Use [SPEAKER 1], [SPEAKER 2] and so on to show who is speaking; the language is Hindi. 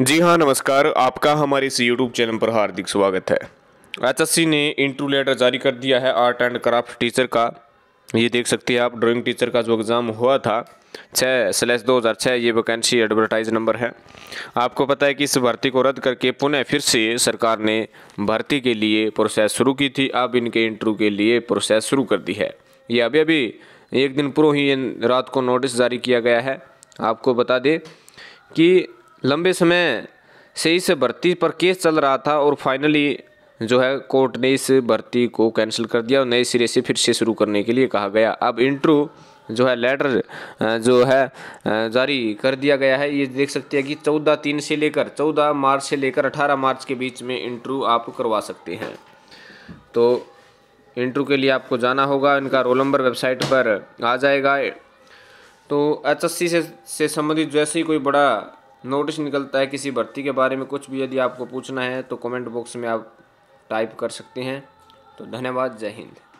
[SPEAKER 1] जी हाँ नमस्कार आपका हमारे इस यूट्यूब चैनल पर हार्दिक स्वागत है एचएससी ने इंटरव्यू लेटर जारी कर दिया है आर्ट एंड क्राफ्ट टीचर का ये देख सकते हैं आप ड्राइंग टीचर का जो एग्ज़ाम हुआ था छः स्लैश दो हज़ार छः ये वैकेंसी एडवर्टाइज नंबर है आपको पता है कि इस भर्ती को रद्द करके पुनः फिर से सरकार ने भर्ती के लिए प्रोसेस शुरू की थी अब इनके इंटरव्यू के लिए प्रोसेस शुरू कर दी है ये अभी अभी एक दिन पूर्व ही रात को नोटिस जारी किया गया है आपको बता दें कि लंबे समय से इस भर्ती पर केस चल रहा था और फाइनली जो है कोर्ट ने इस भर्ती को कैंसिल कर दिया और नए सिरे से फिर से शुरू करने के लिए कहा गया अब इंटरव्यू जो है लेटर जो है जारी कर दिया गया है ये देख सकते हैं कि चौदह तीन से लेकर चौदह मार्च से लेकर अठारह मार्च के बीच में इंटरव्यू आप करवा सकते हैं तो इंटरव्यू के लिए आपको जाना होगा इनका रोल नंबर वेबसाइट पर आ जाएगा तो एच से से संबंधित जैसे ही कोई बड़ा नोटिस निकलता है किसी भर्ती के बारे में कुछ भी यदि आपको पूछना है तो कमेंट बॉक्स में आप टाइप कर सकते हैं तो धन्यवाद जय हिंद